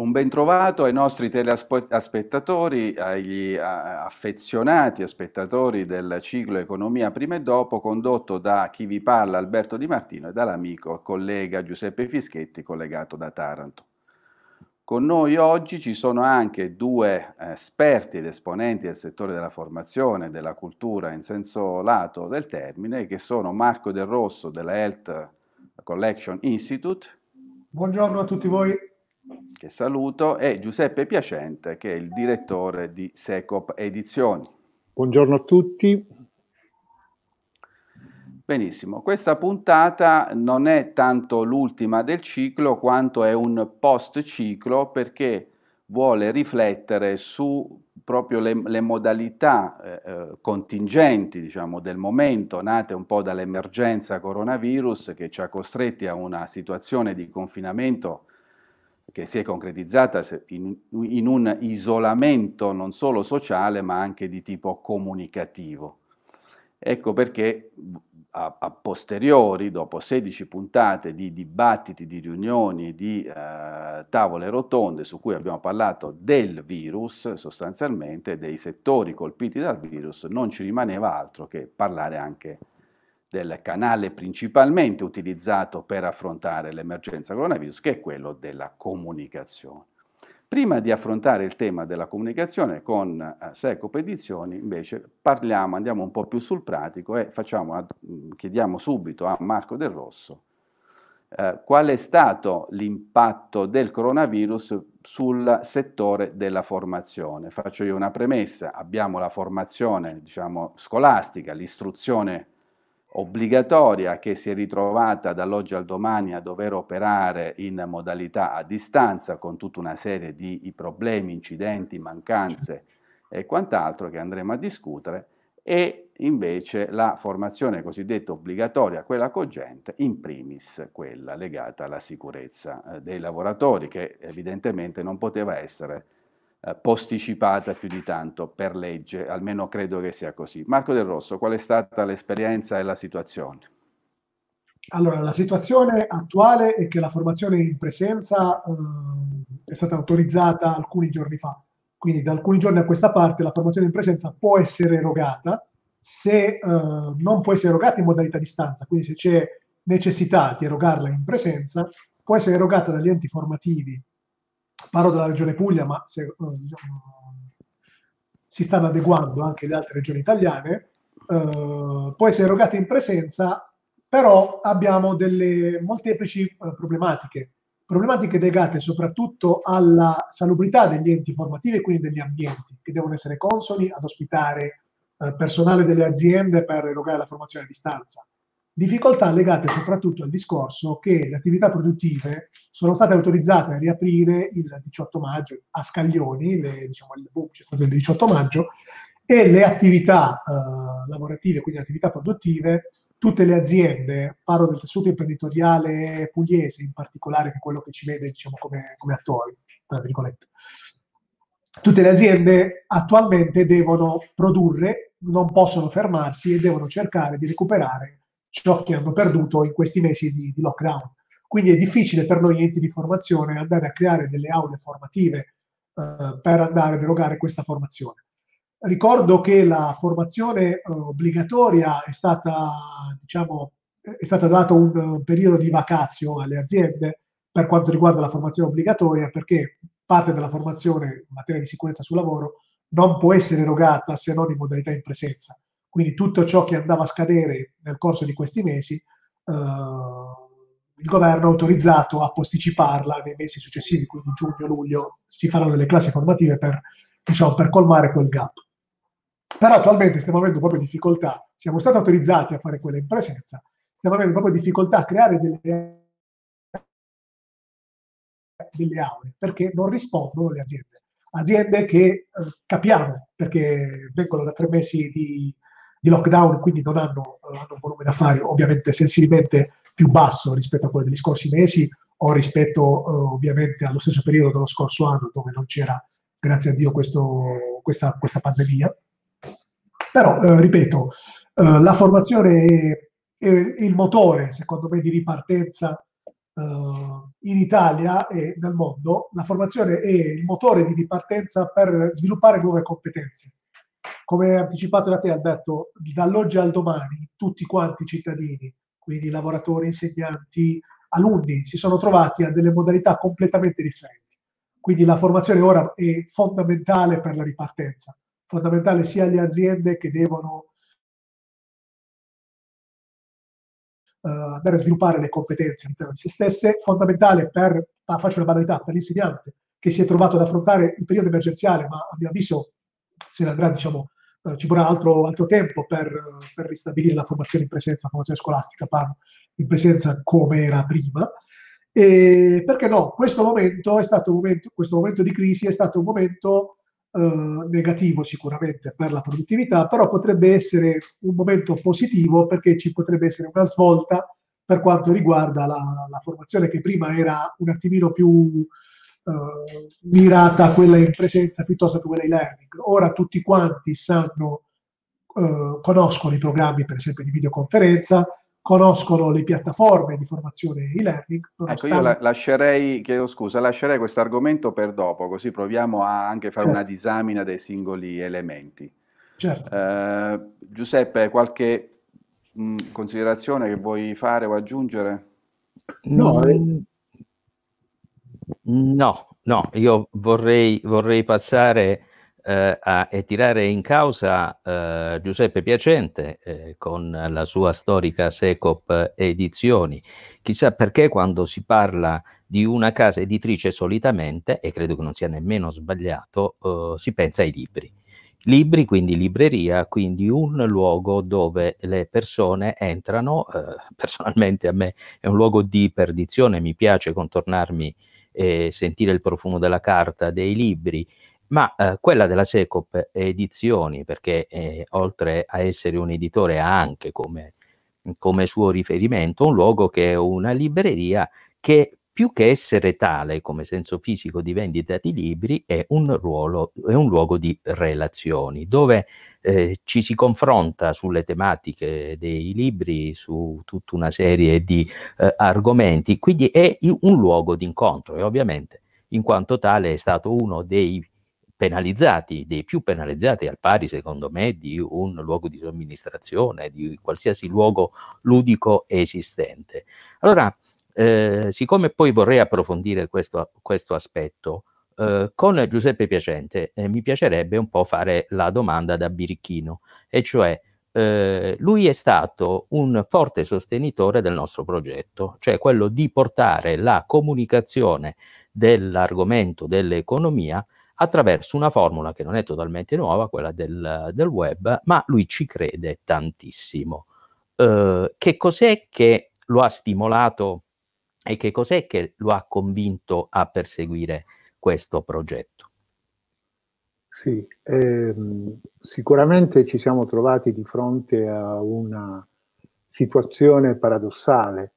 Un ben trovato ai nostri telespettatori, agli affezionati spettatori del ciclo Economia prima e dopo, condotto da chi vi parla Alberto Di Martino e dall'amico e collega Giuseppe Fischetti, collegato da Taranto. Con noi oggi ci sono anche due esperti ed esponenti del settore della formazione e della cultura in senso lato del termine, che sono Marco Del Rosso della Health Collection Institute. Buongiorno a tutti voi che saluto, e Giuseppe Piacente, che è il direttore di Secop Edizioni. Buongiorno a tutti. Benissimo, questa puntata non è tanto l'ultima del ciclo quanto è un post ciclo perché vuole riflettere su proprio le, le modalità eh, eh, contingenti diciamo, del momento, nate un po' dall'emergenza coronavirus che ci ha costretti a una situazione di confinamento che si è concretizzata in, in un isolamento non solo sociale ma anche di tipo comunicativo. Ecco perché a, a, posteriori, dopo 16 puntate di dibattiti, di riunioni, di eh, tavole rotonde su cui abbiamo parlato del virus sostanzialmente, dei settori colpiti dal virus, non ci rimaneva altro che parlare anche del canale principalmente utilizzato per affrontare l'emergenza coronavirus, che è quello della comunicazione. Prima di affrontare il tema della comunicazione con eh, Pedizioni, invece parliamo, andiamo un po' più sul pratico e facciamo, mm, chiediamo subito a Marco Del Rosso eh, qual è stato l'impatto del coronavirus sul settore della formazione. Faccio io una premessa, abbiamo la formazione diciamo, scolastica, l'istruzione obbligatoria che si è ritrovata dall'oggi al domani a dover operare in modalità a distanza con tutta una serie di problemi, incidenti, mancanze certo. e quant'altro che andremo a discutere e invece la formazione cosiddetta obbligatoria, quella cogente, in primis quella legata alla sicurezza eh, dei lavoratori che evidentemente non poteva essere eh, posticipata più di tanto per legge, almeno credo che sia così. Marco Del Rosso, qual è stata l'esperienza e la situazione? Allora, la situazione attuale è che la formazione in presenza eh, è stata autorizzata alcuni giorni fa, quindi da alcuni giorni a questa parte la formazione in presenza può essere erogata se eh, non può essere erogata in modalità distanza, quindi se c'è necessità di erogarla in presenza, può essere erogata dagli enti formativi parlo della regione Puglia, ma se, eh, diciamo, si stanno adeguando anche le altre regioni italiane, eh, può essere erogata in presenza, però abbiamo delle molteplici eh, problematiche, problematiche legate soprattutto alla salubrità degli enti formativi e quindi degli ambienti, che devono essere consoli ad ospitare eh, personale delle aziende per erogare la formazione a distanza difficoltà legate soprattutto al discorso che le attività produttive sono state autorizzate a riaprire il 18 maggio a scaglioni, le, diciamo, il boom c'è stato il 18 maggio, e le attività eh, lavorative, quindi le attività produttive, tutte le aziende, parlo del tessuto imprenditoriale pugliese in particolare, che è quello che ci vede diciamo, come, come attori, tra virgolette, tutte le aziende attualmente devono produrre, non possono fermarsi e devono cercare di recuperare ciò che hanno perduto in questi mesi di, di lockdown. Quindi è difficile per noi enti di formazione andare a creare delle aule formative eh, per andare ad erogare questa formazione. Ricordo che la formazione eh, obbligatoria è stata, diciamo, è stato dato un, un periodo di vacazio alle aziende per quanto riguarda la formazione obbligatoria perché parte della formazione in materia di sicurezza sul lavoro non può essere erogata se non in modalità in presenza. Quindi tutto ciò che andava a scadere nel corso di questi mesi, eh, il governo ha autorizzato a posticiparla nei mesi successivi, quindi giugno-luglio si faranno delle classi formative per, diciamo, per colmare quel gap. Però attualmente stiamo avendo proprio difficoltà, siamo stati autorizzati a fare quella in presenza, stiamo avendo proprio difficoltà a creare delle delle aule perché non rispondono le aziende. Aziende che eh, capiamo perché vengono da tre mesi di di lockdown, quindi non hanno, hanno un volume d'affari ovviamente sensibilmente più basso rispetto a quello degli scorsi mesi o rispetto uh, ovviamente allo stesso periodo dello scorso anno dove non c'era, grazie a Dio, questo, questa, questa, pandemia. Però, uh, ripeto, uh, la formazione è, è, il motore, secondo me, di ripartenza in Italia e nel mondo. La formazione è il motore di ripartenza per sviluppare nuove competenze come anticipato da te Alberto, dall'oggi al domani tutti quanti i cittadini, quindi lavoratori, insegnanti, alunni, si sono trovati a delle modalità completamente differenti. Quindi la formazione ora è fondamentale per la ripartenza, fondamentale sia alle aziende che devono Uh, andare a sviluppare le competenze all'interno di se stesse, fondamentale per, ah, faccio una banalità, per l'insegnante che si è trovato ad affrontare il periodo emergenziale, ma a mio avviso se ne andrà diciamo, eh, ci vorrà altro, altro tempo per, per, ristabilire la formazione in presenza, la formazione scolastica, parlo in presenza come era prima. E perché no, questo momento, è stato un momento, questo momento di crisi è stato un momento eh, negativo sicuramente per la produttività, però potrebbe essere un momento positivo perché ci potrebbe essere una svolta per quanto riguarda la, la formazione che prima era un attimino più, eh, mirata a quella in presenza piuttosto che quella in learning. Ora tutti quanti sanno, eh, conoscono i programmi per esempio di videoconferenza, conoscono le piattaforme di formazione e-learning. Ecco, io la, lascerei, chiedo scusa, lascerei questo argomento per dopo, così proviamo a anche fare certo. una disamina dei singoli elementi. Certo. Eh, Giuseppe, qualche mh, considerazione che vuoi fare o aggiungere? No, no. Mm. Eh, No, no, io vorrei, vorrei passare eh, a, e tirare in causa eh, Giuseppe Piacente eh, con la sua storica Secop Edizioni. Chissà perché quando si parla di una casa editrice solitamente, e credo che non sia nemmeno sbagliato, eh, si pensa ai libri. Libri, quindi libreria, quindi un luogo dove le persone entrano, eh, personalmente a me è un luogo di perdizione, mi piace contornarmi eh, eh, sentire il profumo della carta, dei libri, ma eh, quella della Secop Edizioni, perché eh, oltre a essere un editore ha anche come, come, suo riferimento un luogo che è una libreria che più che essere tale come senso fisico di vendita di libri, è un, ruolo, è un luogo di relazioni, dove eh, ci si confronta sulle tematiche dei libri, su tutta una serie di eh, argomenti, quindi è un luogo di incontro e ovviamente in quanto tale è stato uno dei penalizzati, dei più penalizzati al pari secondo me di un luogo di somministrazione, di qualsiasi luogo ludico esistente. Allora, eh, siccome poi vorrei approfondire questo, questo aspetto, eh, mm. con Giuseppe Piacente eh, mi piacerebbe un po' fare la domanda da birichino, e cioè eh, lui è stato un forte sostenitore del nostro progetto, cioè quello di portare la comunicazione dell'argomento dell'economia attraverso una formula che non è totalmente nuova, quella del, del web, ma lui ci crede tantissimo. Eh, che cos'è che lo ha stimolato e che cos'è che lo ha convinto a perseguire questo progetto? Sì, ehm, sicuramente ci siamo trovati di fronte a una situazione paradossale.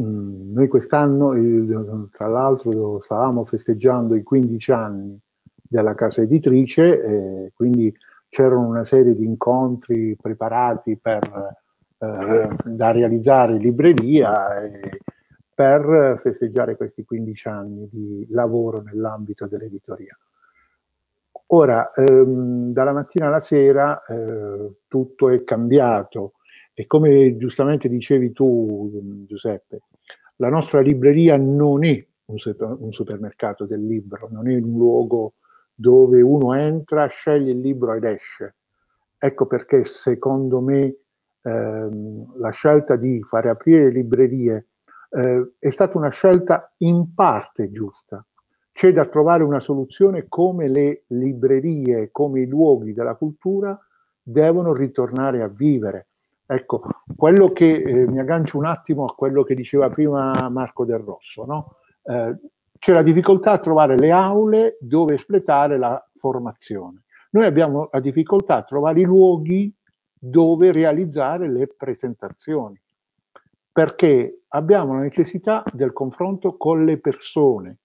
Mm, noi quest'anno, tra l'altro, stavamo festeggiando i 15 anni della casa editrice, eh, quindi c'erano una serie di incontri preparati per, eh, da realizzare in libreria. E, per festeggiare questi 15 anni di lavoro nell'ambito dell'editoria. Ora, ehm, dalla mattina alla sera eh, tutto è cambiato e come giustamente dicevi tu, mm, Giuseppe, la nostra libreria non è un, super, un supermercato del libro, non è un luogo dove uno entra, sceglie il libro ed esce. Ecco perché secondo me ehm, la scelta di fare aprire librerie eh, è stata una scelta in parte giusta. C'è da trovare una soluzione come le librerie, come i luoghi della cultura devono ritornare a vivere. Ecco, quello che eh, mi aggancio un attimo a quello che diceva prima Marco Del Rosso, no? eh, c'è la difficoltà a trovare le aule dove espletare la formazione. Noi abbiamo la difficoltà a trovare i luoghi dove realizzare le presentazioni, perché abbiamo la necessità del confronto con le persone.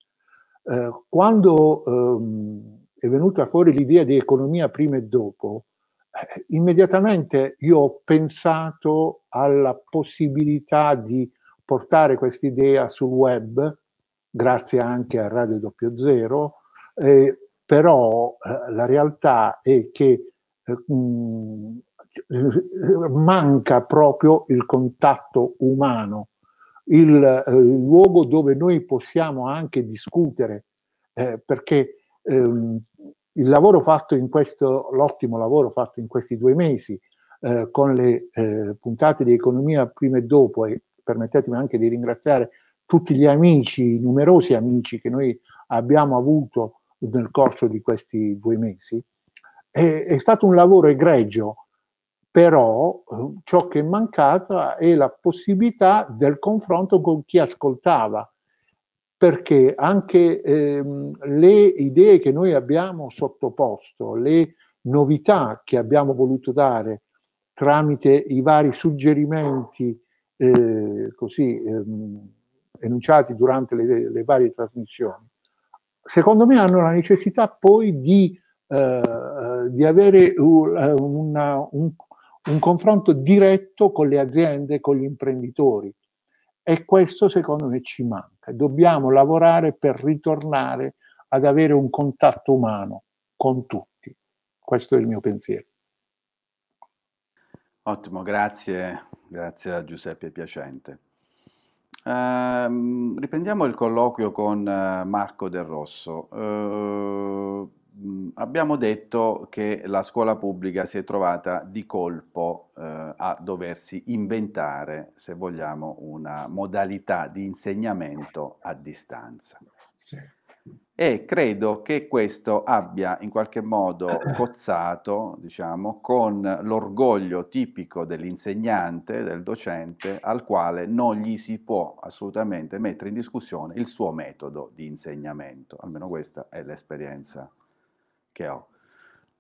Eh, quando ehm, è venuta fuori l'idea di economia prima e dopo, eh, immediatamente io ho pensato alla possibilità di portare questa idea sul web, grazie anche a Radio 00, eh, però eh, la realtà è che mh, eh, mm, eh, manca proprio il contatto umano il, eh, il luogo dove noi possiamo anche discutere, eh, perché ehm, il lavoro fatto in questo, l'ottimo lavoro fatto in questi due mesi, eh, con le eh, puntate di economia prima e dopo, e permettetemi anche di ringraziare tutti gli amici, i numerosi amici che noi abbiamo avuto nel corso di questi due mesi, è, è stato un lavoro egregio però eh, ciò che è mancato è la possibilità del confronto con chi ascoltava, perché anche ehm, le idee che noi abbiamo sottoposto, le novità che abbiamo voluto dare tramite i vari suggerimenti eh, così ehm, enunciati durante le, le, varie trasmissioni, secondo me hanno la necessità poi di, eh, eh di avere eh, una, un, un confronto diretto con le aziende, con gli imprenditori. E questo secondo me ci manca. Dobbiamo lavorare per ritornare ad avere un contatto umano con tutti. Questo è il mio pensiero. Ottimo, grazie, grazie a Giuseppe Piacente. Uh, riprendiamo il colloquio con eh, Marco Del Rosso. Uh, abbiamo detto che la scuola pubblica si è trovata di colpo eh, a doversi inventare, se vogliamo, una modalità di insegnamento a distanza. Sì. E credo che questo abbia in qualche modo cozzato, diciamo, con l'orgoglio tipico dell'insegnante, del docente, al quale non gli si può assolutamente mettere in discussione il suo metodo di insegnamento. Almeno questa è l'esperienza che ho.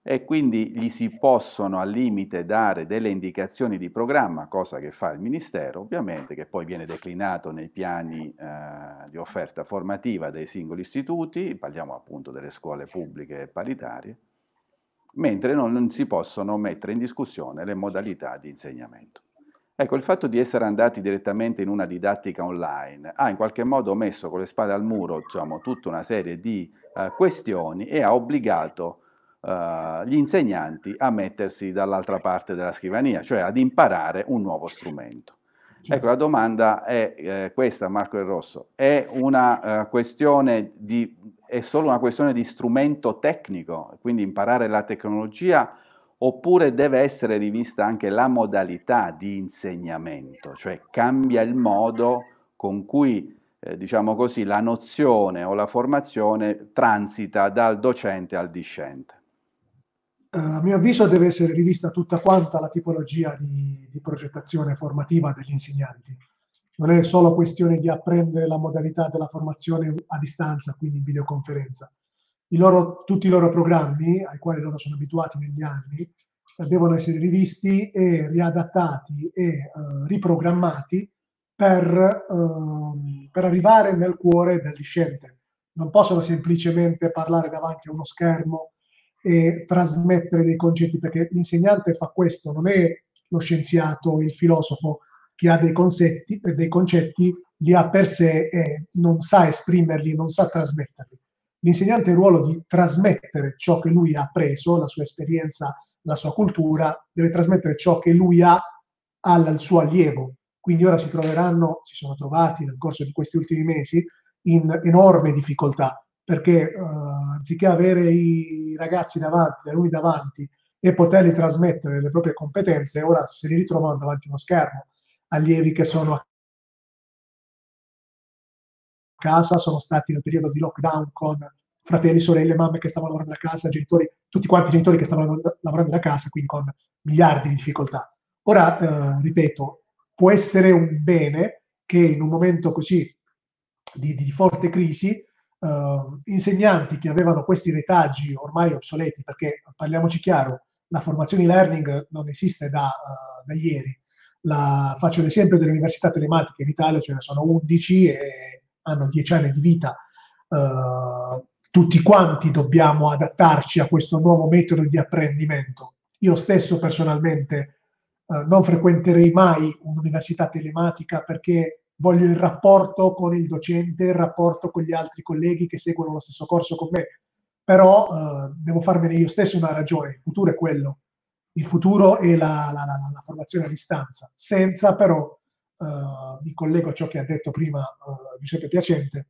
E quindi gli si possono al limite dare delle indicazioni di programma, cosa che fa il Ministero, ovviamente, che poi viene declinato nei piani eh, di offerta formativa dei singoli istituti, parliamo appunto delle scuole pubbliche e paritarie, mentre non, non si possono mettere in discussione le modalità di insegnamento. Ecco, il fatto di essere andati direttamente in una didattica online ha in qualche modo messo con le spalle al muro diciamo, tutta una serie di eh, questioni e ha obbligato eh, gli insegnanti a mettersi dall'altra parte della scrivania, cioè ad imparare un nuovo strumento. Certo. Ecco, la domanda è eh, questa, Marco del Rosso. È, una, eh, di, è solo una questione di strumento tecnico, quindi imparare la tecnologia oppure deve essere rivista anche la modalità di insegnamento, cioè cambia il modo con cui eh, diciamo così, la nozione o la formazione transita dal docente al discente. Eh, a mio avviso deve essere rivista tutta quanta la tipologia di, di progettazione formativa degli insegnanti. Non è solo questione di apprendere la modalità della formazione a distanza, quindi in videoconferenza, i loro, tutti i loro programmi, ai quali loro sono abituati negli anni, devono essere rivisti e riadattati e eh, riprogrammati per, eh, per, arrivare nel cuore del discente. Non possono semplicemente parlare davanti a uno schermo e trasmettere dei concetti, perché l'insegnante fa questo, non è lo scienziato, il filosofo che ha dei, concetti, dei concetti, li ha per sé e non sa esprimerli, non sa trasmetterli l'insegnante ha il ruolo di trasmettere ciò che lui ha appreso, la sua esperienza, la sua cultura, deve trasmettere ciò che lui ha al, al suo allievo. Quindi ora si troveranno, si sono trovati nel corso di questi ultimi mesi in enorme difficoltà, perché eh, anziché avere i ragazzi davanti, da lui davanti e poterli trasmettere le proprie competenze, ora se li ritrovano davanti a uno schermo, allievi che sono a casa, sono stati nel periodo di lockdown con fratelli, sorelle, mamme che stavano lavorando da casa, genitori, tutti quanti i genitori che stavano lavorando da casa, quindi con miliardi di difficoltà. Ora, eh, ripeto, può essere un bene che in un momento così di, di forte crisi Uh, insegnanti che avevano questi retaggi ormai obsoleti, perché parliamoci chiaro, la formazione e-learning non esiste da, uh, da ieri. La, faccio l'esempio delle università telematiche in Italia, ce ne sono 11 e hanno dieci anni di vita, eh, tutti quanti dobbiamo adattarci a questo nuovo metodo di apprendimento. Io stesso personalmente eh, non frequenterei mai un'università telematica perché voglio il rapporto con il docente, il rapporto con gli altri colleghi che seguono lo stesso corso con me, però eh, devo farmene io stesso una ragione, il futuro è quello, il futuro è la, la, la, la formazione a distanza, senza però eh, mi collego a ciò che ha detto prima eh, Giuseppe Piacente,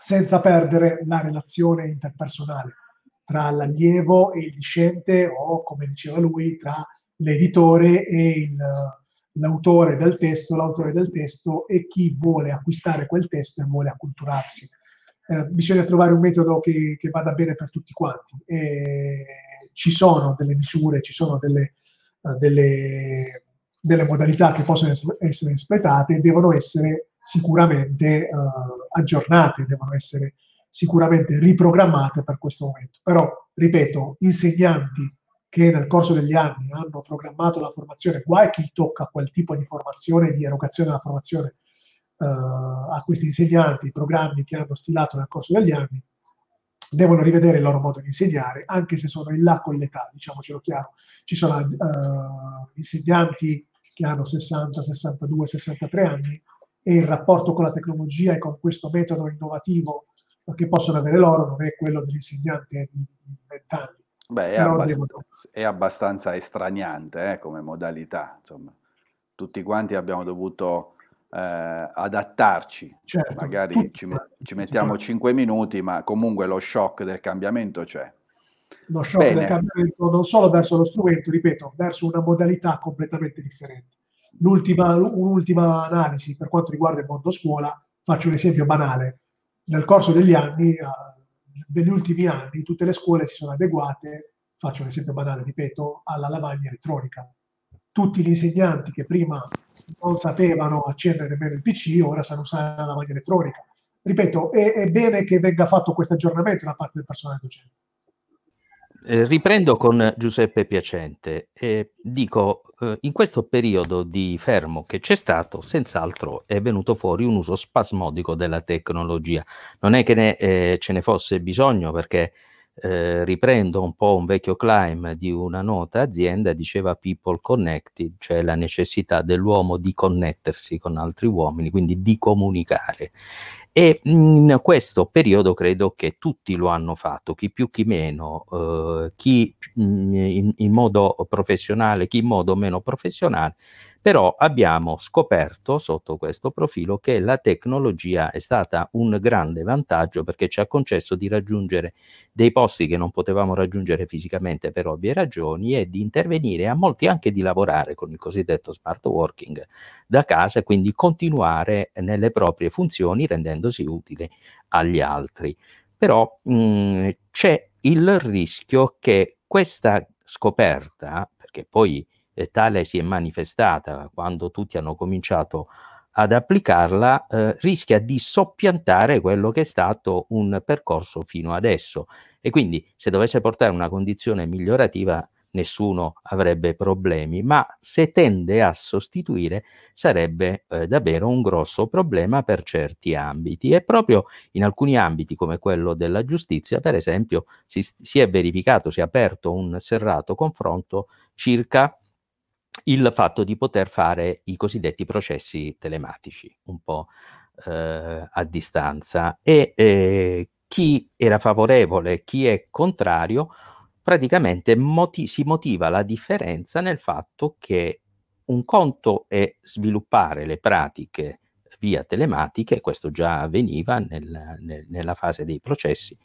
senza perdere la relazione interpersonale tra l'allievo e il discente o, come diceva lui, tra l'editore e il, eh, l'autore del testo, l'autore del testo e chi vuole acquistare quel testo e vuole acculturarsi. Eh, bisogna trovare un metodo che, che, vada bene per tutti quanti. E ci sono delle misure, ci sono delle, eh, delle delle modalità che possono essere espletate devono essere sicuramente eh, aggiornate, devono essere sicuramente riprogrammate per questo momento. Però, ripeto, insegnanti che nel corso degli anni hanno programmato la formazione, guai chi tocca quel tipo di formazione, di erogazione della formazione eh, a questi insegnanti, i programmi che hanno stilato nel corso degli anni, devono rivedere il loro modo di insegnare, anche se sono in là con l'età, diciamocelo chiaro. Ci sono eh, insegnanti che hanno 60, 62, 63 anni e il rapporto con la tecnologia e con questo metodo innovativo che possono avere loro non è quello dell'insegnante di, 20 anni. Beh, è, abbastanza, devono... è abbastanza estraniante eh, come modalità, insomma. Tutti quanti abbiamo dovuto eh, adattarci, certo, magari ci, ci, mettiamo 5 minuti, ma comunque lo shock del cambiamento c'è lo shock Bene. del cambiamento non solo verso lo strumento, ripeto, verso una modalità completamente differente. L'ultima, un'ultima analisi per quanto riguarda il mondo scuola, faccio un esempio banale. Nel corso degli anni, eh, negli ultimi anni, tutte le scuole si sono adeguate, faccio un esempio banale, ripeto, alla lavagna elettronica. Tutti gli insegnanti che prima non sapevano accendere nemmeno il PC, ora sanno usare la lavagna elettronica. Ripeto, è, è bene che venga fatto questo aggiornamento da parte del personale docente eh, riprendo con Giuseppe Piacente e dico, eh, in questo periodo di fermo che c'è stato, senz'altro è venuto fuori un uso spasmodico della tecnologia. Non è che ne, eh, ce ne fosse bisogno perché eh, riprendo un po' un vecchio claim di una nota azienda, diceva People Connected, cioè la necessità dell'uomo di connettersi con altri uomini, quindi di comunicare. E in questo periodo credo che tutti lo hanno fatto, chi più chi meno, eh, chi mm, in, in, modo professionale, chi in modo meno professionale, però abbiamo scoperto sotto questo profilo che la tecnologia è stata un grande vantaggio perché ci ha concesso di raggiungere dei posti che non potevamo raggiungere fisicamente per ovvie ragioni e di intervenire a molti anche di lavorare con il cosiddetto smart working da casa e quindi continuare nelle proprie funzioni rendendosi utili agli altri. Però mh, mhmm, c'è il rischio che questa scoperta, perché poi eh, tale si è manifestata quando tutti hanno cominciato ad applicarla, eh, rischia di soppiantare quello che è stato un percorso fino adesso. E quindi se dovesse portare una condizione migliorativa nessuno avrebbe problemi, ma se tende a sostituire sarebbe eh, davvero un grosso problema per certi ambiti e proprio in alcuni ambiti come quello della giustizia, per esempio, si, si è verificato, si è aperto un serrato confronto circa il fatto di poter fare i cosiddetti processi telematici, un po' eh, a distanza. E eh, chi era favorevole, chi è contrario, praticamente moti- si motiva la differenza nel fatto che un conto è sviluppare le pratiche via telematiche, questo già avveniva nel, nel, nella fase dei processi,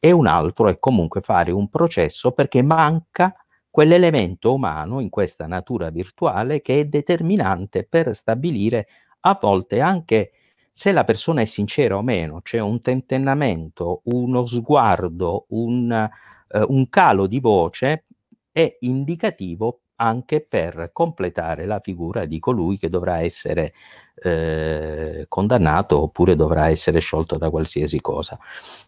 e un altro è comunque fare un processo perché manca quell'elemento umano in questa natura virtuale che è determinante per stabilire a volte anche se la persona è sincera o meno, c'è cioè un tentennamento, uno sguardo, un, eh, un calo di voce è indicativo anche per completare la figura di colui che dovrà essere eh, condannato oppure dovrà essere sciolto da qualsiasi cosa.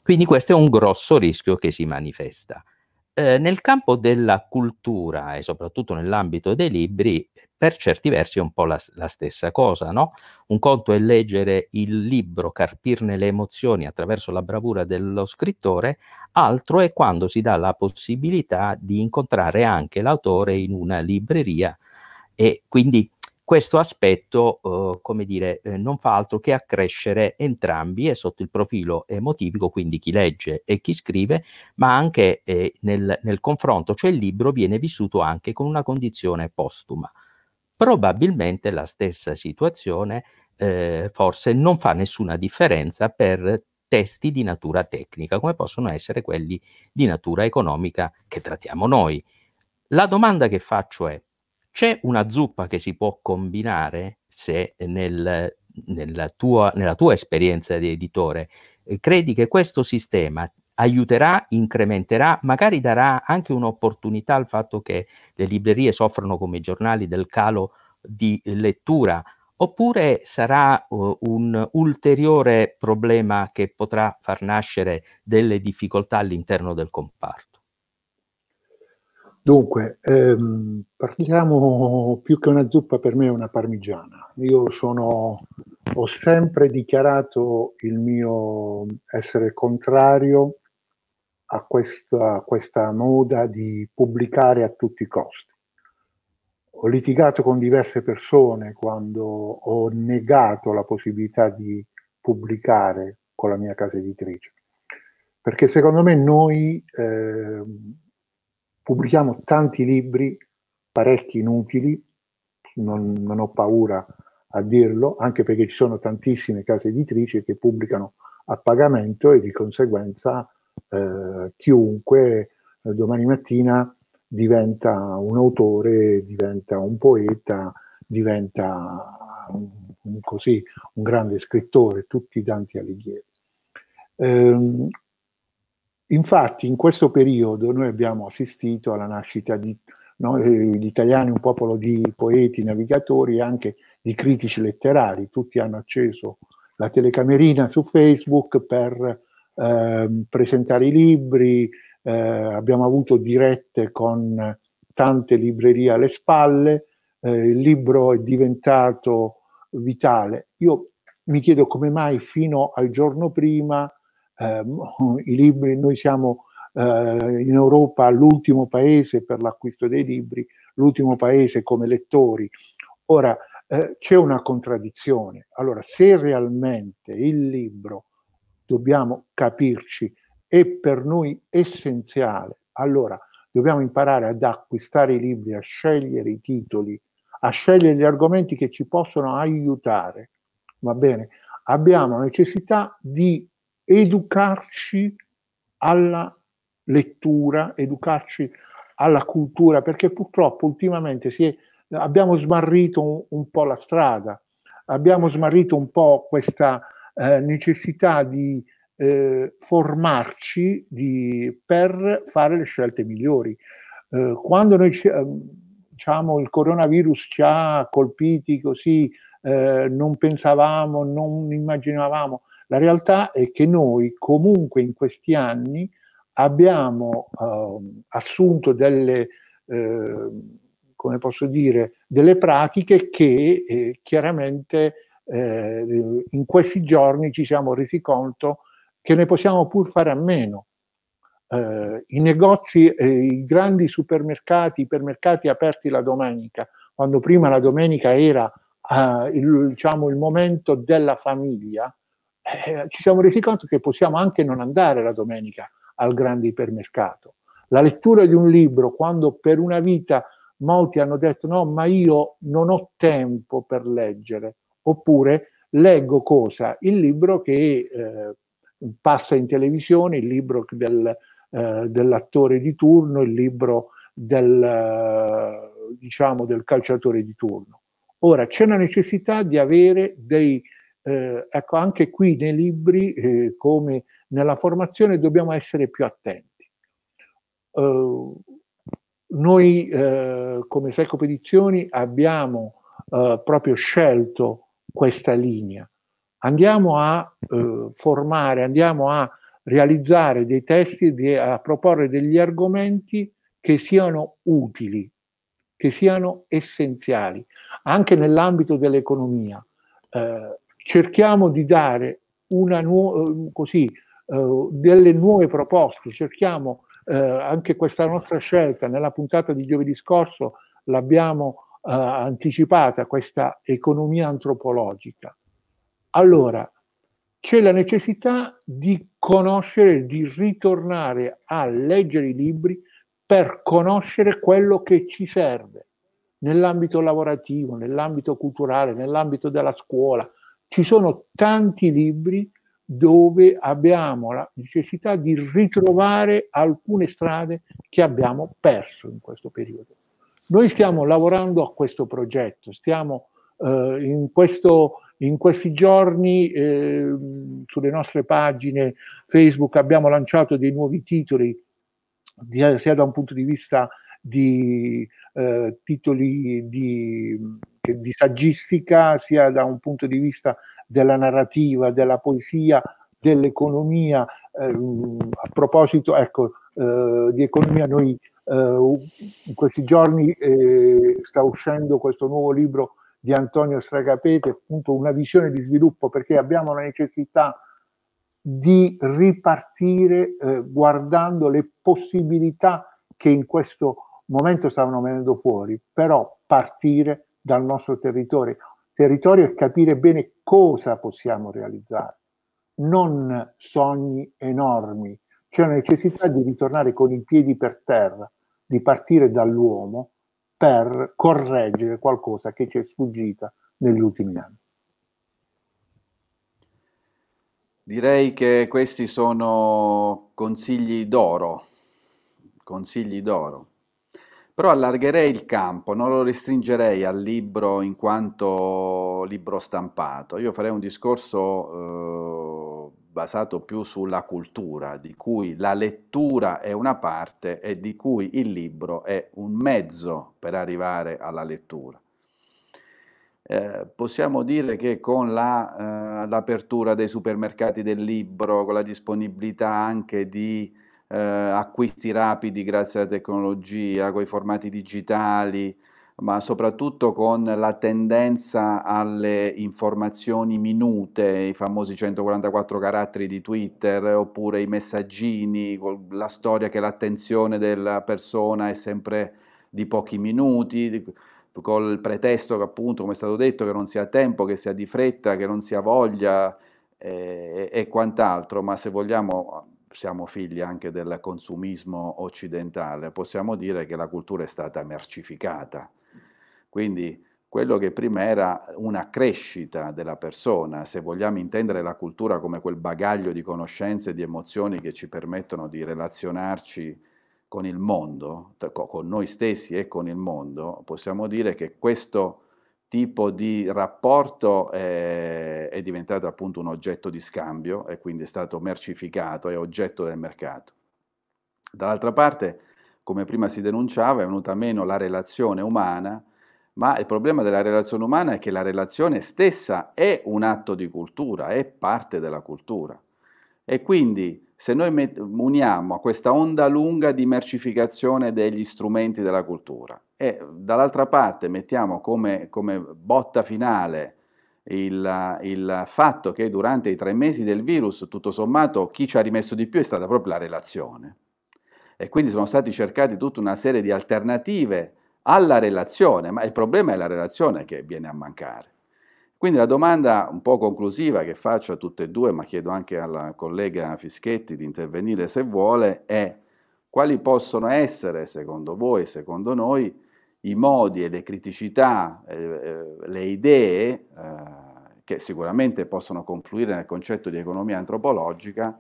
Quindi questo è un grosso rischio che si manifesta. Eh, nel campo della cultura e soprattutto nell'ambito dei libri, per certi versi è un po' la, la stessa cosa, no? Un conto è leggere il libro, carpirne le emozioni attraverso la bravura dello scrittore, altro è quando si dà la possibilità di incontrare anche l'autore in una libreria e quindi questo aspetto, eh, come dire, eh, non fa altro che accrescere entrambi e sotto il profilo emotivo, quindi chi legge e chi scrive, ma anche eh, nel, nel confronto, cioè il libro viene vissuto anche con una condizione postuma. Probabilmente la stessa situazione eh, forse non fa nessuna differenza per testi di natura tecnica, come possono essere quelli di natura economica che trattiamo noi. La domanda che faccio è, c'è una zuppa che si può combinare se nel, nella, tua, nella tua esperienza di editore eh, credi che questo sistema aiuterà, incrementerà, magari darà anche un'opportunità al fatto che le librerie soffrono come i giornali del calo di lettura, oppure sarà uh, un ulteriore problema che potrà far nascere delle difficoltà all'interno del comparto? Dunque, ehm, parliamo più che una zuppa per me è una parmigiana. Io sono, ho sempre dichiarato il mio essere contrario a questa, questa moda di pubblicare a tutti i costi. Ho litigato con diverse persone quando ho negato la possibilità di pubblicare con la mia casa editrice, perché secondo me noi... Ehm, pubblichiamo tanti libri, parecchi inutili, non, non ho paura a dirlo, anche perché ci sono tantissime case editrici che pubblicano a pagamento e di conseguenza eh, chiunque eh, domani mattina diventa un autore, diventa un poeta, diventa un, un, così un grande scrittore, tutti Dante Alighieri. Eh, Infatti in questo periodo noi abbiamo assistito alla nascita di no, eh, gli italiani, un popolo di poeti, navigatori e anche di critici letterari, tutti hanno acceso la telecamerina su Facebook per eh, presentare i libri, eh, abbiamo avuto dirette con tante librerie alle spalle, eh, il libro è diventato vitale. Io mi chiedo come mai fino al giorno prima eh, i libri, noi siamo eh, in Europa l'ultimo paese per l'acquisto dei libri, l'ultimo paese come lettori. Ora eh, c'è una contraddizione. Allora, se realmente il libro dobbiamo capirci è per noi essenziale, allora dobbiamo imparare ad acquistare i libri, a scegliere i titoli, a scegliere gli argomenti che ci possono aiutare. Va bene? Abbiamo necessità di educarci alla lettura, educarci alla cultura, perché purtroppo ultimamente è, abbiamo smarrito un, un, po' la strada, abbiamo smarrito un po' questa eh, necessità di eh, formarci di, per fare le scelte migliori. Eh, quando noi, ehm, diciamo, il coronavirus ci ha colpiti così, eh, non pensavamo, non immaginavamo, la realtà è che noi comunque in questi anni abbiamo eh, assunto delle, eh, come posso dire, delle pratiche che eh, chiaramente eh, in questi giorni ci siamo resi conto che ne possiamo pur fare a meno. Eh, I negozi, eh, i grandi supermercati, i ipermercati aperti la domenica, quando prima la domenica era il, diciamo, il momento della famiglia, eh, eh, ci siamo resi conto che possiamo anche non andare la domenica al grande ipermercato. La lettura di un libro, quando per una vita molti hanno detto no, ma io non ho tempo per leggere, oppure leggo cosa? Il libro che eh, passa in televisione, il libro del, eh, dell'attore di turno, il libro del, diciamo, del calciatore di turno. Ora, c'è la necessità di avere dei eh, ecco, anche qui nei libri, eh, come nella formazione, dobbiamo essere più attenti. Eh, noi eh, come Seco Pedizioni, abbiamo eh, proprio scelto questa linea. Andiamo a eh, formare, andiamo a realizzare dei testi, di, a proporre degli argomenti che siano utili, che siano essenziali, anche nell'ambito dell'economia. Eh, cerchiamo di dare nu- eh, così, uh, delle nuove proposte, cerchiamo uh, anche questa nostra scelta nella puntata di giovedì scorso l'abbiamo uh, anticipata, questa economia antropologica. Allora, c'è la necessità di conoscere, di ritornare a leggere i libri per conoscere quello che ci serve nell'ambito lavorativo, nell'ambito culturale, nell'ambito della scuola, ci sono tanti libri dove abbiamo la necessità di ritrovare alcune strade che abbiamo perso in questo periodo. Noi stiamo lavorando a questo progetto, stiamo eh, in, questo, in, questi giorni eh, sulle nostre pagine Facebook abbiamo lanciato dei nuovi titoli, sia da un punto di vista di eh, titoli di di saggistica, sia da un punto di vista della narrativa, della poesia, dell'economia. Eh, a proposito ecco, eh, di economia, noi eh, in questi giorni eh, sta uscendo questo nuovo libro di Antonio Stragapete, appunto una visione di sviluppo, perché abbiamo la necessità di ripartire eh, guardando le possibilità che in questo momento stavano venendo fuori, però partire dal nostro territorio, territorio e capire bene cosa possiamo realizzare, non sogni enormi. C'è la necessità di ritornare con i piedi per terra, di partire dall'uomo per correggere qualcosa che ci è sfuggita negli ultimi anni. Direi che questi sono consigli d'oro, consigli d'oro però allargherei il campo, non lo restringerei al libro in quanto libro stampato, io farei un discorso eh, basato più sulla cultura, di cui la lettura è una parte e di cui il libro è un mezzo per arrivare alla lettura. Eh, possiamo dire che con la, eh, l'apertura dei supermercati del libro, con la disponibilità anche di eh, acquisti rapidi grazie alla tecnologia, con i formati digitali, ma soprattutto con la tendenza alle informazioni minute, i famosi 144 caratteri di Twitter, oppure i messaggini, la storia che l'attenzione della persona è sempre di pochi minuti, col pretesto che appunto, come è stato detto, che non sia tempo, che sia di fretta, che non sia voglia eh, e quant'altro, ma se vogliamo siamo figli anche del consumismo occidentale, possiamo dire che la cultura è stata mercificata. Quindi quello che prima era una crescita della persona, se vogliamo intendere la cultura come quel bagaglio di conoscenze e di emozioni che ci permettono di relazionarci con il mondo, con noi stessi e con il mondo, possiamo dire che questo tipo di rapporto eh, è diventato appunto un oggetto di scambio e quindi è stato mercificato, è oggetto del mercato. Dall'altra parte, come prima si denunciava, è venuta meno la relazione umana, ma il problema della relazione umana è che la relazione stessa è un atto di cultura, è parte della cultura. E quindi se noi met- uniamo a questa onda lunga di mercificazione degli strumenti della cultura e dall'altra parte mettiamo come, come botta finale il, il, fatto che durante i tre mesi del virus, tutto sommato, chi ci ha rimesso di più è stata proprio la relazione. E quindi sono stati cercati tutta una serie di alternative alla relazione, ma il problema è la relazione che viene a mancare. Quindi la domanda un po' conclusiva che faccio a tutte e due, ma chiedo anche alla collega Fischetti di intervenire se vuole, è quali possono essere, secondo voi, secondo noi, i modi e le criticità, eh, eh le idee eh, che sicuramente possono confluire nel concetto di economia antropologica,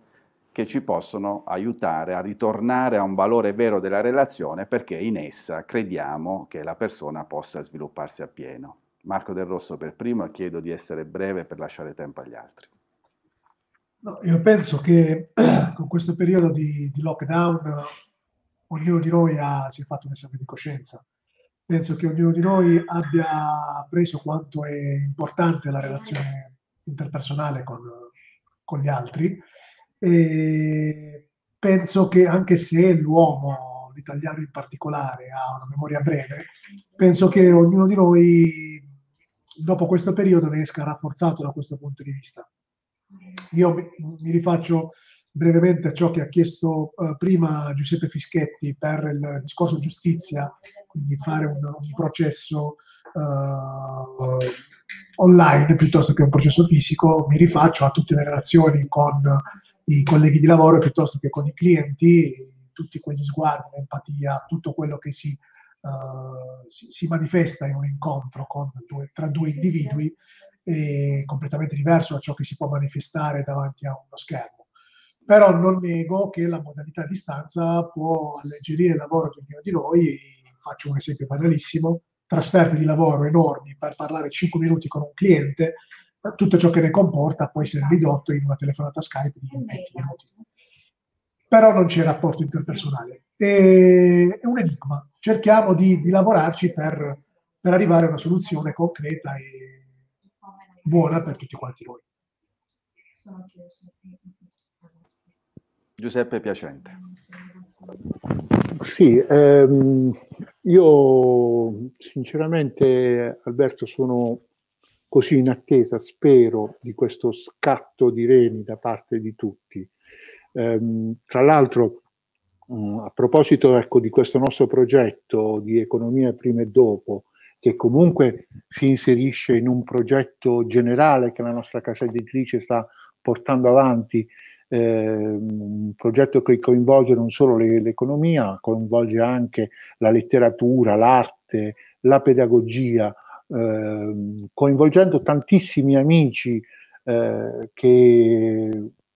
che ci possono aiutare a ritornare a un valore vero della relazione perché in essa crediamo che la persona possa svilupparsi appieno. Marco Del Rosso per primo e chiedo di essere breve per lasciare tempo agli altri. No, io penso che con questo periodo di, di lockdown ognuno di noi ha, si è fatto un esame di coscienza. Penso che ognuno di noi abbia appreso quanto è importante la relazione interpersonale con, con gli altri e penso che anche se l'uomo, l'italiano in particolare, ha una memoria breve, penso che ognuno di noi dopo questo periodo ne esca rafforzato da questo punto di vista. Io mi, rifaccio brevemente a ciò che ha chiesto eh, prima Giuseppe Fischetti per il discorso giustizia, quindi fare un, un processo eh, online piuttosto che un processo fisico, mi rifaccio a tutte le relazioni con i colleghi di lavoro piuttosto che con i clienti, tutti quegli sguardi, l'empatia, tutto quello che si eh, si, si, manifesta in un incontro due, tra due individui completamente diverso da ciò che si può manifestare davanti a uno schermo. Però non nego che la modalità a distanza può alleggerire il lavoro di ognuno di noi. Faccio un esempio banalissimo, trasferte di lavoro enormi per parlare 5 minuti con un cliente, tutto ciò che ne comporta può essere ridotto in una telefonata Skype di 20 minuti però non c'è rapporto interpersonale. E, è un enigma. Cerchiamo di, di lavorarci per, per, arrivare a una soluzione concreta e buona per tutti quanti noi. Giuseppe Piacente. Sì, ehm, io sinceramente Alberto sono così in attesa, spero, di questo scatto di reni da parte di tutti Ehm, tra l'altro, mh, mm, a proposito ecco, di questo nostro progetto di economia prima e dopo, che comunque si inserisce in un progetto generale che la nostra casa editrice sta portando avanti, ehm, un progetto che coinvolge non solo le, l'economia, coinvolge anche la letteratura, l'arte, la pedagogia, ehm, coinvolgendo tantissimi amici eh, che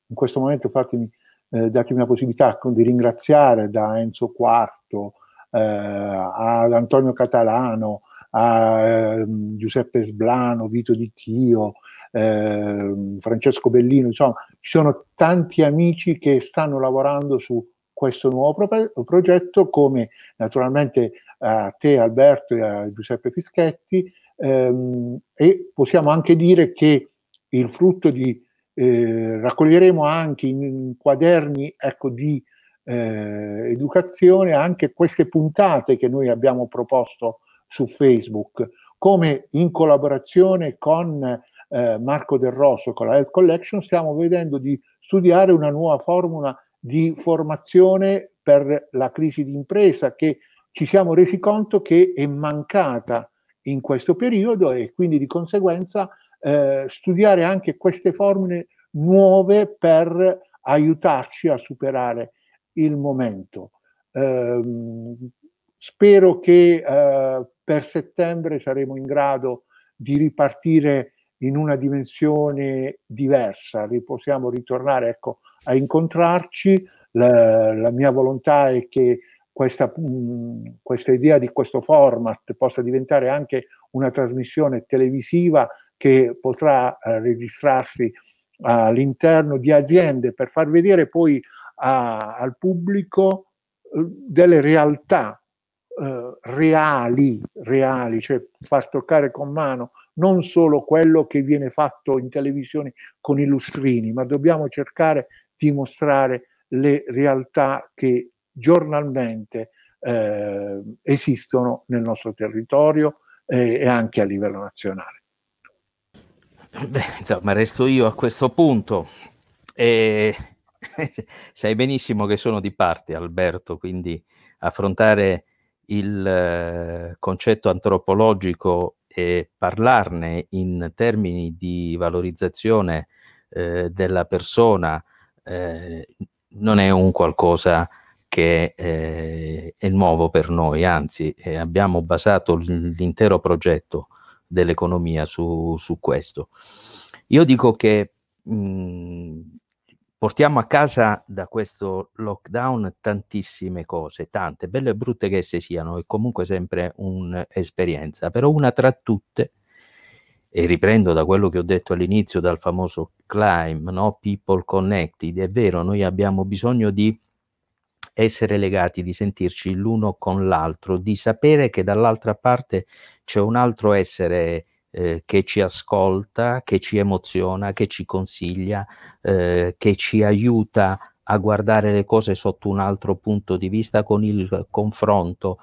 in questo momento, fatemi eh, datemi la possibilità di ringraziare da Enzo Quarto eh, ad Antonio Catalano, a eh, Giuseppe Sblano, Vito Di Tio, ehm, Francesco Bellino, insomma ci sono tanti amici che stanno lavorando su questo nuovo pro- progetto come naturalmente eh, a te Alberto e a Giuseppe Fischetti ehm, e possiamo anche dire che il frutto di Ehm, raccoglieremo anche in quaderni ecco, di eh, educazione anche queste puntate che noi abbiamo proposto su Facebook, come in collaborazione con eh, Marco Del Rosso, con la Health Collection, stiamo vedendo di studiare una nuova formula di formazione per la crisi d'impresa che ci siamo resi conto che è mancata in questo periodo e quindi di conseguenza eh, studiare anche queste formule nuove per aiutarci a superare il momento. Eh, spero che eh, per settembre saremo in grado di ripartire in una dimensione diversa, possiamo ritornare ecco, a incontrarci. La, la, mia volontà è che questa, mh, mm, questa idea di questo format possa diventare anche una trasmissione televisiva che potrà eh, registrarsi all'interno di aziende per far vedere poi a, al pubblico eh, delle realtà eh, reali, reali, cioè far toccare con mano non solo quello che viene fatto in televisione con i lustrini, ma dobbiamo cercare di mostrare le realtà che giornalmente eh, esistono nel nostro territorio eh, e anche a livello nazionale. Beh, insomma, resto io a questo punto. E... Sai benissimo che sono di parte, Alberto, quindi affrontare il eh, concetto antropologico e parlarne in termini di valorizzazione eh, della persona eh, non è un qualcosa che eh, è nuovo per noi, anzi eh, abbiamo basato l'intero progetto dell'economia su, su, questo. Io dico che mh, portiamo a casa da questo lockdown tantissime cose, tante, belle e brutte che esse siano, è comunque sempre un'esperienza, però una tra tutte, e riprendo da quello che ho detto all'inizio, dal famoso climb, no? people connected, è vero, noi abbiamo bisogno di essere legati, di sentirci l'uno con l'altro, di sapere che dall'altra parte c'è un altro essere eh, che ci ascolta, che ci emoziona, che ci consiglia, eh, che ci aiuta a guardare le cose sotto un altro punto di vista con il confronto.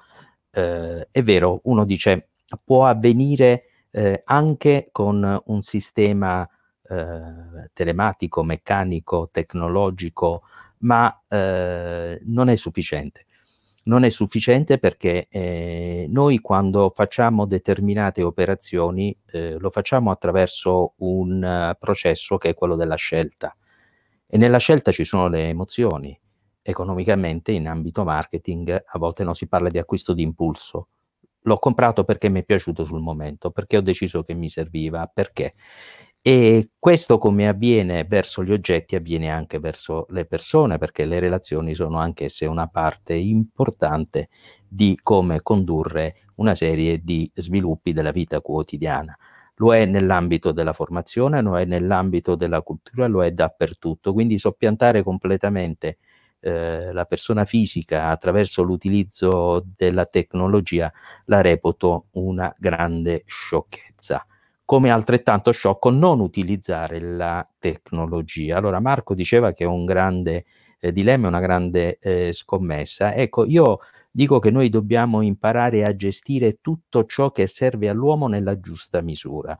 Eh, è vero, uno dice può avvenire eh, anche con un sistema eh, telematico, meccanico, tecnologico, ma eh, non è sufficiente. Non è sufficiente perché eh, noi quando facciamo determinate operazioni eh, lo facciamo attraverso un uh, processo che è quello della scelta. E nella scelta ci sono le emozioni. Economicamente in ambito marketing a volte non si parla di acquisto di impulso, l'ho comprato perché mi è piaciuto sul momento, perché ho deciso che mi serviva, perché. E questo come avviene verso gli oggetti avviene anche verso le persone, perché le relazioni sono anch'esse una parte importante di come condurre una serie di sviluppi della vita quotidiana. Lo è nell'ambito della formazione, lo è nell'ambito della cultura, lo è dappertutto. Quindi soppiantare completamente eh, la persona fisica attraverso l'utilizzo della tecnologia la reputo una grande sciocchezza come altrettanto sciocco non utilizzare la tecnologia. Allora Marco diceva che è un grande eh, dilemma, una grande eh, scommessa. Ecco, io dico che noi dobbiamo imparare a gestire tutto ciò che serve all'uomo nella giusta misura.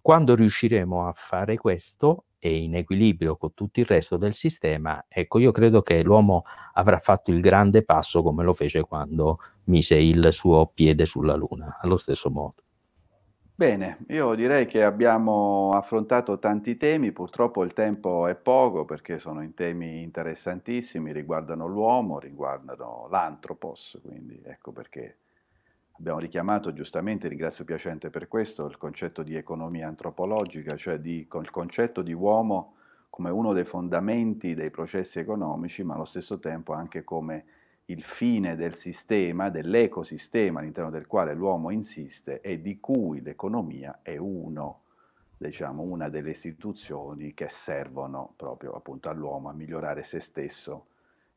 Quando riusciremo a fare questo e in equilibrio con tutto il resto del sistema, ecco, io credo che l'uomo avrà fatto il grande passo come lo fece quando mise il suo piede sulla Luna, allo stesso modo. Bene, io direi che abbiamo affrontato tanti temi, purtroppo il tempo è poco perché sono in temi interessantissimi, riguardano l'uomo, riguardano l'antropos, quindi ecco perché abbiamo richiamato giustamente, ringrazio Piacente per questo, il concetto di economia antropologica, cioè di, il concetto di uomo come uno dei fondamenti dei processi economici, ma allo stesso tempo anche come il fine del sistema, dell'ecosistema all'interno del quale l'uomo insiste e di cui l'economia è uno, diciamo, una delle istituzioni che servono proprio appunto all'uomo a migliorare se stesso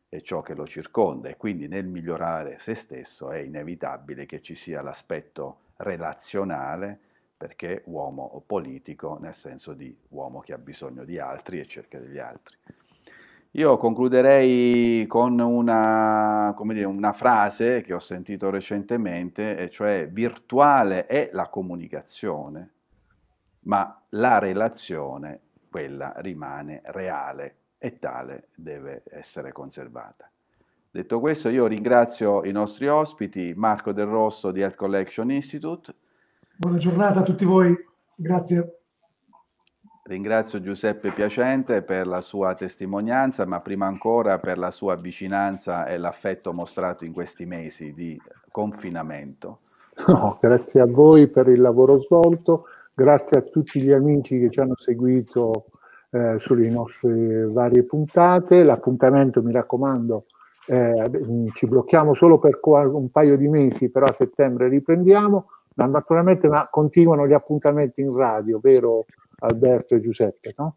e ciò che lo circonda. E quindi nel migliorare se stesso è inevitabile che ci sia l'aspetto relazionale, perché uomo politico, nel senso di uomo che ha bisogno di altri e cerca degli altri. Io concluderei con una, dire, una, frase che ho sentito recentemente, e cioè virtuale è la comunicazione, ma la relazione, quella rimane reale e tale deve essere conservata. Detto questo, io ringrazio i nostri ospiti, Marco Del Rosso di Health Collection Institute. Buona giornata a tutti voi, grazie. Ringrazio Giuseppe Piacente per la sua testimonianza, ma prima ancora per la sua vicinanza e l'affetto mostrato in questi mesi di confinamento. No, grazie a voi per il lavoro svolto, grazie a tutti gli amici che ci hanno seguito eh, sulle nostre varie puntate. L'appuntamento, mi raccomando, eh, ci blocchiamo solo per un paio di mesi, però a settembre riprendiamo. Naturalmente, ma continuano gli appuntamenti in radio, vero? Alberto e Giuseppe, no?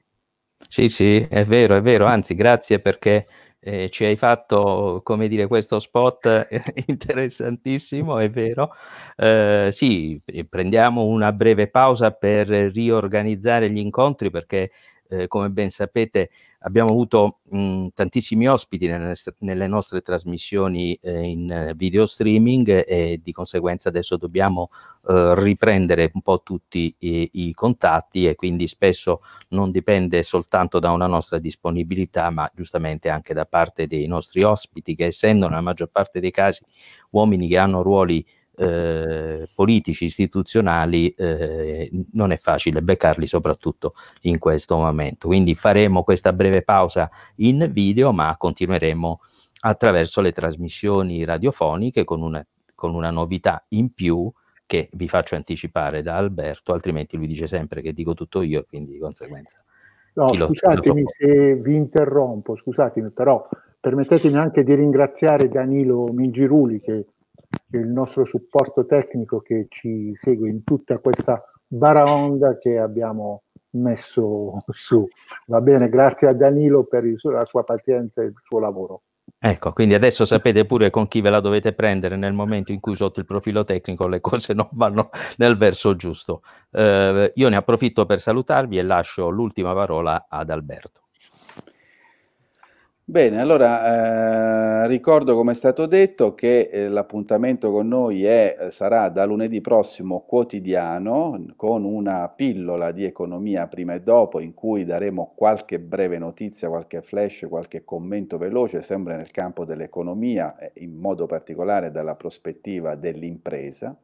Sì, sì, è vero, è vero, anzi grazie perché eh, ci hai fatto, come dire, questo spot eh, interessantissimo, è vero. Eh, sì, prendiamo una breve pausa per riorganizzare gli incontri perché eh, come ben sapete abbiamo avuto mh, tantissimi ospiti nelle, nelle nostre trasmissioni eh, in eh, video streaming e di conseguenza adesso dobbiamo eh, riprendere un po' tutti i, i, contatti e quindi spesso non dipende soltanto da una nostra disponibilità ma giustamente anche da parte dei nostri ospiti che essendo nella maggior parte dei casi uomini che hanno ruoli eh, politici, istituzionali, eh, non è facile beccarli soprattutto in questo momento. Quindi faremo questa breve pausa in video, ma continueremo attraverso le trasmissioni radiofoniche con una, con una novità in più che vi faccio anticipare da Alberto, altrimenti lui dice sempre che dico tutto io, quindi di conseguenza. No, lo, scusatemi lo se vi interrompo, scusatemi, però permettetemi anche di ringraziare Danilo Mingiruli che il nostro supporto tecnico che ci segue in tutta questa baraonda che abbiamo messo su. Va bene, grazie a Danilo per il, la sua pazienza e il suo lavoro. Ecco, quindi adesso sapete pure con chi ve la dovete prendere nel momento in cui sotto il profilo tecnico le cose non vanno nel verso giusto. Eh, io ne approfitto per salutarvi e lascio l'ultima parola ad Alberto. Bene, allora eh, ricordo come è stato detto che eh, l'appuntamento con noi è, eh, sarà da lunedì prossimo quotidiano con una pillola di economia prima e dopo in cui daremo qualche breve notizia, qualche flash, qualche commento veloce, sempre nel campo dell'economia, eh, in modo particolare dalla prospettiva dell'impresa.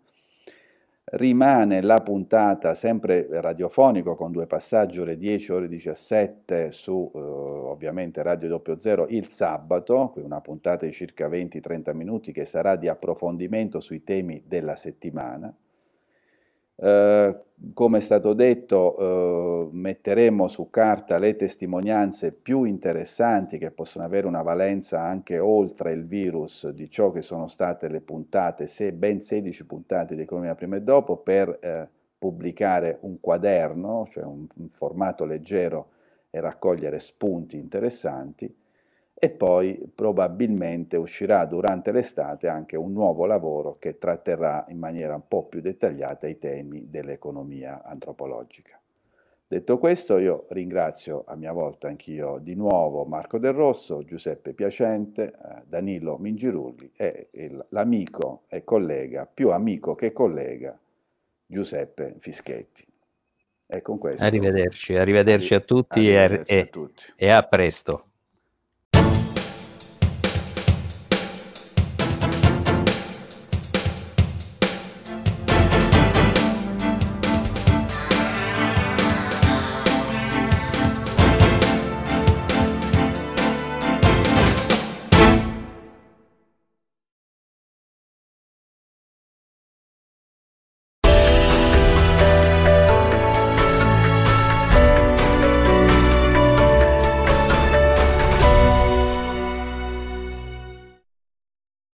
Rimane la puntata sempre radiofonico con due passaggi ore 10 ore 17 su eh, ovviamente Radio 00 il sabato, una puntata di circa 20-30 minuti che sarà di approfondimento sui temi della settimana. Eh, come è stato detto, eh, metteremo su carta le testimonianze più interessanti che possono avere una valenza anche oltre il virus di ciò che sono state le puntate, se ben 16 puntate di Economia prima e dopo, per eh, pubblicare un quaderno, cioè un, un formato leggero e raccogliere spunti interessanti e poi probabilmente uscirà durante l'estate anche un nuovo lavoro che tratterrà in maniera un po' più dettagliata i temi dell'economia antropologica. Detto questo, io ringrazio a mia volta anch'io di nuovo Marco Del Rosso, Giuseppe Piacente, eh, Danilo Mingirulli e l'amico e collega, più amico che collega, Giuseppe Fischetti. E con questo... Arrivederci, arrivederci a tutti, arrivederci e, a tutti. e a presto.